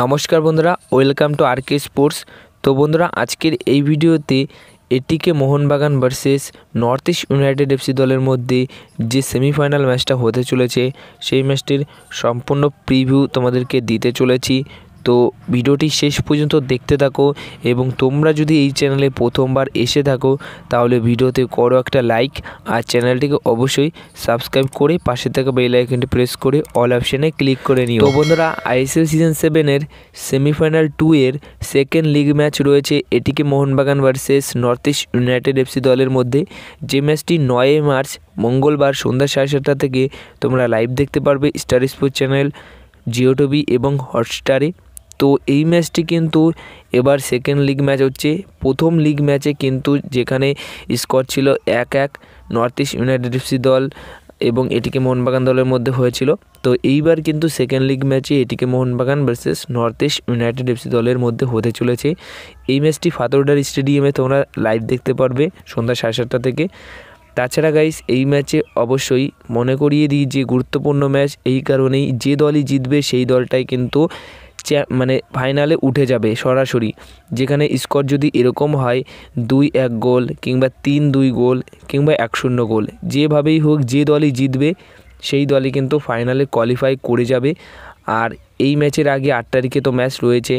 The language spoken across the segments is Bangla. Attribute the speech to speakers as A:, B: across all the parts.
A: নমস্কার বন্ধুরা welcome to R K sports তো বন্ধুরা আজকের এই ভিডিওতে ATK Mohun Bagan versus North East United FC দলের মধ্যে যে সেমিফাইনাল ম্যাচটা হতে চলেছে সেই ম্যাচটির সম্পূর্ণ প্রিভিউ তোমাদেরকে দিতে চলেছি তো ভিডিওটি শেষ পর্যন্ত দেখতে থাকো এবং তোমরা যদি এই চ্যানেলে প্রথমবার এসে থাকো তাহলে ভিডিওতে করো একটা লাইক আর চ্যানেলটিকে অবশ্যই সাবস্ক্রাইব করে পাশে থাকা বেল আইকনটি প্রেস করে অল অপশানে ক্লিক করে নিও তো বন্ধুরা আইএসএল সিজন সেভেনের সেমিফাইনাল টু এর সেকেন্ড লিগ ম্যাচ রয়েছে ATK Mohun Bagan versus North East United FC দলের মধ্যে যে ম্যাচটি নয় মার্চ মঙ্গলবার সন্ধ্যা সাড়ে সাতটা থেকে তোমরা লাইভ দেখতে পারবে স্টার স্পোর্টস চ্যানেল জিওটবি এবং হটস্টারে তো এই ম্যাচটি কিন্তু এবার সেকেন্ড লিগ ম্যাচ হচ্ছে প্রথম লিগ ম্যাচে কিন্তু যেখানে স্কোর ছিল এক এক নর্থ ইস্ট ইউনাইটেড এফসি দল এবং এটিকে মোহনবাগান দলের মধ্যে হয়েছিল তো এইবার কিন্তু সেকেন্ড লিগ ম্যাচে ATK Mohun Bagan versus North East United FC দলের মধ্যে হতে চলেছে এই ম্যাচটি ফাতরডার স্টেডিয়ামে তোমরা লাইভ দেখতে পারবে সন্ধ্যা সাড়ে সাতটা থেকে তাছাড়া গাইস এই ম্যাচে অবশ্যই মনে করিয়ে দিই যে গুরুত্বপূর্ণ ম্যাচ এই কারণেই যে দলই জিতবে সেই দলটাই কিন্তু মানে ফাইনালে উঠে যাবে সরাসরি যেখানে স্কোর যদি এরকম হয় দুই এক গোল কিংবা তিন দুই গোল কিংবা এক শূন্য গোল যেভাবেই হোক যে দলই জিতবে সেই দলই কিন্তু ফাইনালে কোয়ালিফাই করে যাবে আর এই ম্যাচের আগে আট তারিখে তো ম্যাচ রয়েছে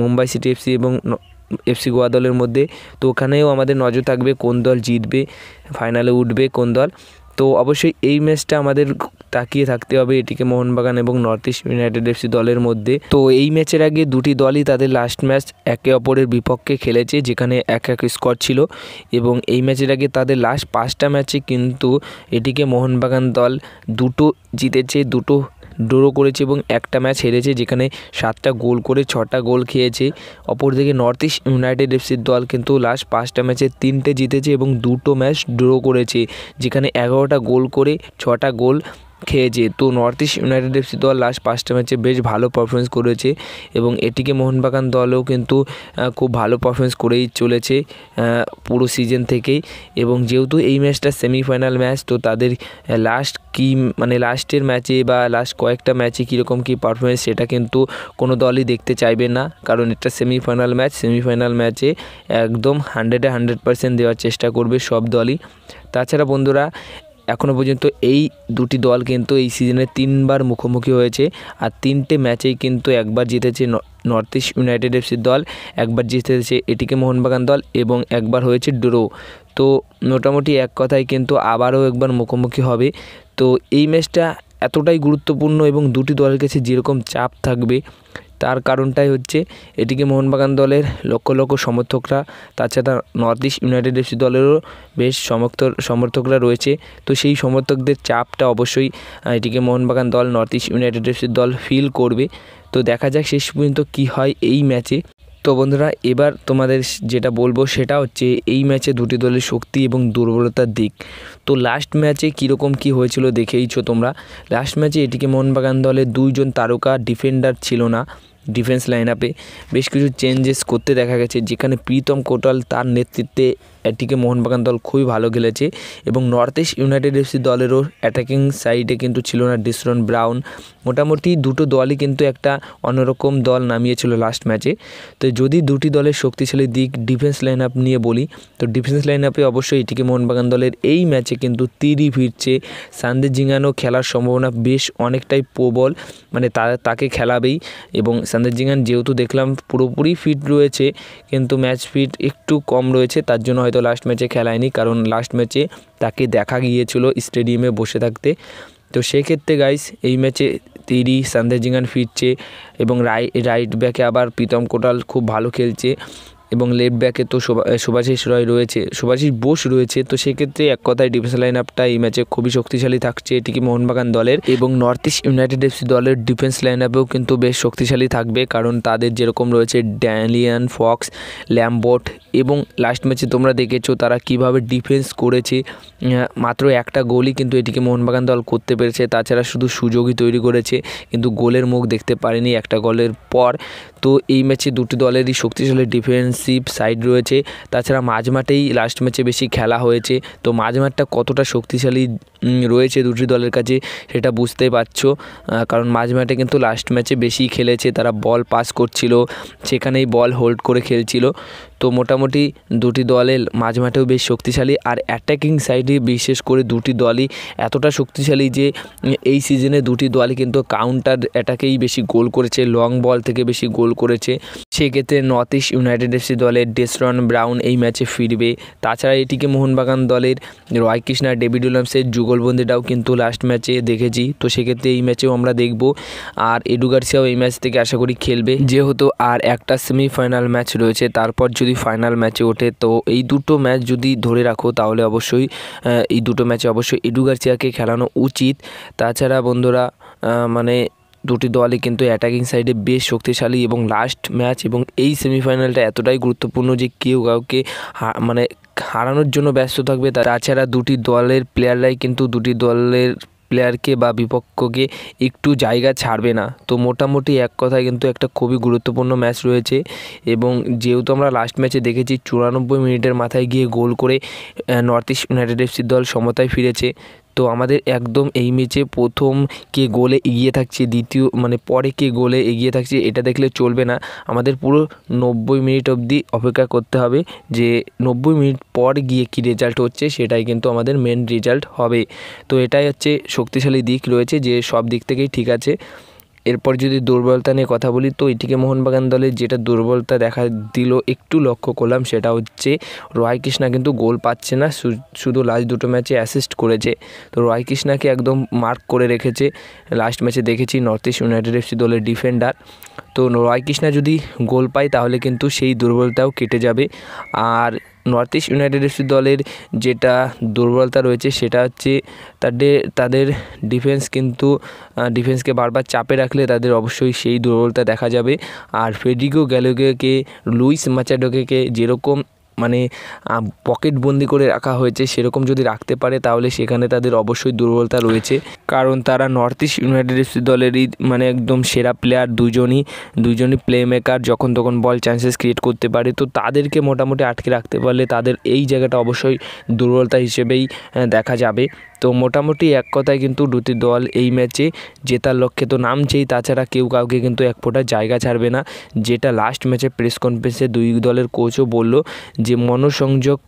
A: মুম্বাই সিটি এফসি এবং এফসি গোয়া দলের মধ্যে তো ওখানেও আমাদের নজর থাকবে কোন দল জিতবে ফাইনালে উঠবে কোন দল তো অবশ্যই এই ম্যাচটা আমাদের তাকিয়ে থাকতে হবে এটিকে মোহনবাগান এবং নর্থ ইস্ট ইউনাইটেড এফসি দলের মধ্যে তো এই ম্যাচের আগে দুটি দলই তাদের লাস্ট ম্যাচ একে অপরের বিপক্ষে খেলেছে যেখানে এক এক স্কোর ছিল এবং এই ম্যাচের আগে তাদের লাস্ট পাঁচটা ম্যাচে কিন্তু এটিকে মোহনবাগান দল দুটো জিতেছে দুটো ড্র করেছে এবং একটা ম্যাচ হেরেছে যেখানে সাতটা গোল করে ছটা গোল খেয়েছে অপরদিকে নর্থ ইস্ট ইউনাইটেড এফসির দল কিন্তু লাস্ট পাঁচটা ম্যাচে তিনটে জিতেছে এবং দুটো ম্যাচ ড্রো করেছে যেখানে এগারোটা গোল করে ছটা গোল খেয়েছে তো নর্থ ইস্ট ইউনাইটেড এফসি দল লাস্ট পাঁচটা ম্যাচে বেশ ভালো পারফরমেন্স করেছে এবং এটিকে মোহনবাগান দলও কিন্তু খুব ভালো পারফরমেন্স করেই চলেছে পুরো সিজন থেকেই এবং যেহেতু এই ম্যাচটা সেমিফাইনাল ম্যাচ তো তাদের লাস্ট কি মানে লাস্টের ম্যাচে বা লাস্ট কয়েকটা ম্যাচে কীরকম কী পারফরমেন্স সেটা কিন্তু কোনো দলই দেখতে চাইবে না কারণ এটা সেমিফাইনাল ম্যাচ সেমিফাইনাল ম্যাচে একদম হান্ড্রেডে হান্ড্রেড পার্সেন্ট দেওয়ার চেষ্টা করবে সব দলই তাছাড়া বন্ধুরা এখনও পর্যন্ত এই দুটি দল কিন্তু এই সিজনে তিনবার মুখোমুখি হয়েছে আর তিনটে ম্যাচেই কিন্তু একবার জিতেছে নর্থ ইস্ট ইউনাইটেড এফসির দল একবার জিতেছে এটিকে মোহনবাগান দল এবং একবার হয়েছে ড্রো তো মোটামুটি এক কথায় কিন্তু আবারও একবার মুখোমুখি হবে তো এই ম্যাচটা এতটাই গুরুত্বপূর্ণ এবং দুটি দলের কাছে যেরকম চাপ থাকবে তার কারণটাই হচ্ছে এটিকে মোহনবাগান দলের লক্ষ লক্ষ সমর্থকরা তাছাড়া নর্থ ইস্ট ইউনাইটেড এফসি দলেরও বেশ সমর্থক সমর্থকরা রয়েছে তো সেই সমর্থকদের চাপটা অবশ্যই এটিকে মোহনবাগান দল নর্থ ইস্ট ইউনাইটেড এফসি দল ফিল করবে তো দেখা যাক শেষ পর্যন্ত কি হয় এই ম্যাচে তো বন্ধুরা এবার তোমাদের যেটা বলবো সেটা হচ্ছে এই ম্যাচে দুটি দলের শক্তি এবং দুর্বলতার দিক তো লাস্ট ম্যাচে কীরকম কি হয়েছিল দেখেইছো তোমরা লাস্ট ম্যাচে এটিকে মোহনবাগান দলের দুইজন তারকা ডিফেন্ডার ছিল না ডিফেন্স লাইন আপে বেশ কিছু চেঞ্জেস করতে দেখা গেছে যেখানে প্রীতম কোটাল তার নেতৃত্বে এটিকে মোহনবাগান দল খুবই ভালো খেলেছে এবং নর্থ ইস্ট ইউনাইটেড এফসি দলেরও অ্যাটাকিং সাইডে কিন্তু ছিল না ডিসরন ব্রাউন মোটামুটি দুটো দলই কিন্তু একটা অন্যরকম দল নামিয়েছিল লাস্ট ম্যাচে তো যদি দুটি দলের শক্তিশালী দিক ডিফেন্স লাইন আপ নিয়ে বলি তো ডিফেন্স লাইন আপে অবশ্যই এটিকে মোহনবাগান দলের এই ম্যাচে কিন্তু তিরি ফিরছে সানদে জিঙ্গানো খেলার সম্ভাবনা বেশ অনেকটাই প্রবল মানে তাকে খেলাবেই এবং সানদে জিঙ্গান যেহেতু দেখলাম পুরোপুরি ফিট রয়েছে কিন্তু ম্যাচ ফিট একটু কম রয়েছে তার জন্য হয়তো হয়তো লাস্ট ম্যাচে খেলায়নি কারণ লাস্ট ম্যাচে তাকে দেখা গিয়েছিল স্টেডিয়ামে বসে থাকতে তো সেক্ষেত্রে গাইস এই ম্যাচে তিরি জিঙ্গান ফিরছে এবং রাই রাইট ব্যাকে আবার প্রীতম কোটাল খুব ভালো খেলছে এবং লেফট ব্যাকে তো সুভাষিস রয় রয়েছে সুভাষিস বোস রয়েছে তো সেক্ষেত্রে এক কথায় ডিফেন্স লাইন আপটা এই ম্যাচে খুবই শক্তিশালী থাকছে এটিকে মোহনবাগান দলের এবং নর্থ ইস্ট ইউনাইটেড এফসি দলের ডিফেন্স লাইন আপেও কিন্তু বেশ শক্তিশালী থাকবে কারণ তাদের যেরকম রয়েছে ড্যানিয়ান ফক্স ল্যাম্বট এবং লাস্ট ম্যাচে তোমরা দেখেছো তারা কিভাবে ডিফেন্স করেছে মাত্র একটা গোলই কিন্তু এটিকে মোহনবাগান দল করতে পেরেছে তাছাড়া শুধু সুযোগই তৈরি করেছে কিন্তু গোলের মুখ দেখতে পারেনি একটা গোলের পর তো এই ম্যাচে দুটি দলেরই শক্তিশালী ডিফেন্স ডিফেন্সিভ সাইড রয়েছে তাছাড়া মাঝমাঠেই লাস্ট ম্যাচে বেশি খেলা হয়েছে তো মাঝমাঠটা কতটা শক্তিশালী রয়েছে দুটি দলের কাছে সেটা বুঝতে পারছো কারণ মাঝমাঠে কিন্তু লাস্ট ম্যাচে বেশি খেলেছে তারা বল পাস করছিল সেখানেই বল হোল্ড করে খেলছিল তো মোটামুটি দুটি দলের মাঝমাঠেও বেশ শক্তিশালী আর অ্যাটাকিং সাইডে বিশেষ করে দুটি দলই এতটা শক্তিশালী যে এই সিজনে দুটি দলই কিন্তু কাউন্টার অ্যাটাকেই বেশি গোল করেছে লং বল থেকে বেশি গোল করেছে সেক্ষেত্রে নর্থ ইস্ট ইউনাইটেড এফসি দলের ডেসরন ব্রাউন এই ম্যাচে ফিরবে তাছাড়া এটিকে মোহনবাগান দলের রয় কৃষ্ণা ডেভিড উইলিয়ামসের যুগলবন্দিটাও কিন্তু লাস্ট ম্যাচে দেখেছি তো সেক্ষেত্রে এই ম্যাচেও আমরা দেখব আর এডুগার্সিয়াও এই ম্যাচ থেকে আশা করি খেলবে যেহেতু আর একটা সেমিফাইনাল ম্যাচ রয়েছে তারপর যদি ফাইনাল ম্যাচে ওঠে তো এই দুটো ম্যাচ যদি ধরে রাখো তাহলে অবশ্যই এই দুটো ম্যাচে অবশ্যই এডুগার্সিয়াকে খেলানো উচিত তাছাড়া বন্ধুরা মানে দুটি দলই কিন্তু অ্যাটাকিং সাইডে বেশ শক্তিশালী এবং লাস্ট ম্যাচ এবং এই সেমিফাইনালটা এতটাই গুরুত্বপূর্ণ যে কেউ কাউকে মানে হারানোর জন্য ব্যস্ত থাকবে তাছাড়া দুটি দলের প্লেয়াররাই কিন্তু দুটি দলের প্লেয়ারকে বা বিপক্ষকে একটু জায়গা ছাড়বে না তো মোটামুটি এক কথায় কিন্তু একটা খুবই গুরুত্বপূর্ণ ম্যাচ রয়েছে এবং যেহেতু আমরা লাস্ট ম্যাচে দেখেছি চুরানব্বই মিনিটের মাথায় গিয়ে গোল করে নর্থ ইস্ট ইউনাইটেড এফসি দল সমতায় ফিরেছে তো আমাদের একদম এই ম্যাচে প্রথম কে গোলে এগিয়ে থাকছে দ্বিতীয় মানে পরে কে গোলে এগিয়ে থাকছে এটা দেখলে চলবে না আমাদের পুরো নব্বই মিনিট অবধি অপেক্ষা করতে হবে যে নব্বই মিনিট পর গিয়ে কী রেজাল্ট হচ্ছে সেটাই কিন্তু আমাদের মেন রেজাল্ট হবে তো এটাই হচ্ছে শক্তিশালী দিক রয়েছে যে সব দিক থেকেই ঠিক আছে এরপর যদি দুর্বলতা নিয়ে কথা বলি তো এটিকে মোহনবাগান দলে যেটা দুর্বলতা দেখা দিল একটু লক্ষ্য করলাম সেটা হচ্ছে রয় কৃষ্ণা কিন্তু গোল পাচ্ছে না শুধু লাস্ট দুটো ম্যাচে অ্যাসিস্ট করেছে তো রয় কৃষ্ণাকে একদম মার্ক করে রেখেছে লাস্ট ম্যাচে দেখেছি নর্থ ইস্ট ইউনাইটেড এফসি দলের ডিফেন্ডার তো রয় কৃষ্ণা যদি গোল পায় তাহলে কিন্তু সেই দুর্বলতাও কেটে যাবে আর নর্থ ইস্ট ইউনাইটেড এফসি দলের যেটা দুর্বলতা রয়েছে সেটা হচ্ছে তাদের তাদের ডিফেন্স কিন্তু ডিফেন্সকে বারবার চাপে রাখলে তাদের অবশ্যই সেই দুর্বলতা দেখা যাবে আর ফেডিগো গ্যালোগেকে লুইস মাচাডোকে যেরকম মানে পকেটবন্দি করে রাখা হয়েছে সেরকম যদি রাখতে পারে তাহলে সেখানে তাদের অবশ্যই দুর্বলতা রয়েছে কারণ তারা নর্থ ইস্ট ইউনাইটেড এফসি দলেরই মানে একদম সেরা প্লেয়ার দুজনই দুজনই প্লে মেকার যখন তখন বল চান্সেস ক্রিয়েট করতে পারে তো তাদেরকে মোটামুটি আটকে রাখতে পারলে তাদের এই জায়গাটা অবশ্যই দুর্বলতা হিসেবেই দেখা যাবে তো মোটামুটি এক কথায় কিন্তু দুটি দল এই ম্যাচে জেতার লক্ষ্যে তো নামছেই তাছাড়া কেউ কাউকে কিন্তু এক ফোটা জায়গা ছাড়বে না যেটা লাস্ট ম্যাচে প্রেস কনফারেন্সে দুই দলের কোচও বলল যে মনোসংযোগ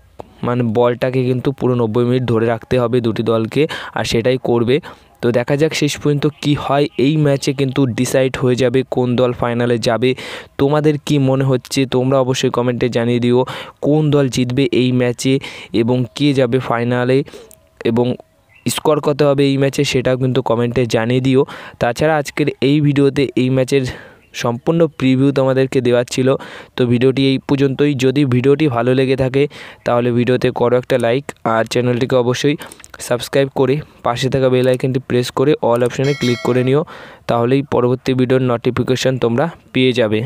A: মানে বলটাকে কিন্তু পুরো নব্বই মিনিট ধরে রাখতে হবে দুটি দলকে আর সেটাই করবে তো দেখা যাক শেষ পর্যন্ত কি হয় এই ম্যাচে কিন্তু ডিসাইড হয়ে যাবে কোন দল ফাইনালে যাবে তোমাদের কি মনে হচ্ছে তোমরা অবশ্যই কমেন্টে জানিয়ে দিও কোন দল জিতবে এই ম্যাচে এবং কে যাবে ফাইনালে এবং স্কোর কত হবে এই ম্যাচে সেটাও কিন্তু কমেন্টে জানিয়ে দিও তাছাড়া আজকের এই ভিডিওতে এই ম্যাচের সম্পূর্ণ প্রিভিউ তোমাদেরকে দেওয়ার ছিল তো ভিডিওটি এই পর্যন্তই যদি ভিডিওটি ভালো লেগে থাকে তাহলে ভিডিওতে করো একটা লাইক আর চ্যানেলটিকে অবশ্যই সাবস্ক্রাইব করে পাশে থাকা বেল আইকনটি প্রেস করে অল অপশানে ক্লিক করে নিও তাহলেই পরবর্তী ভিডিওর নোটিফিকেশান তোমরা পেয়ে যাবে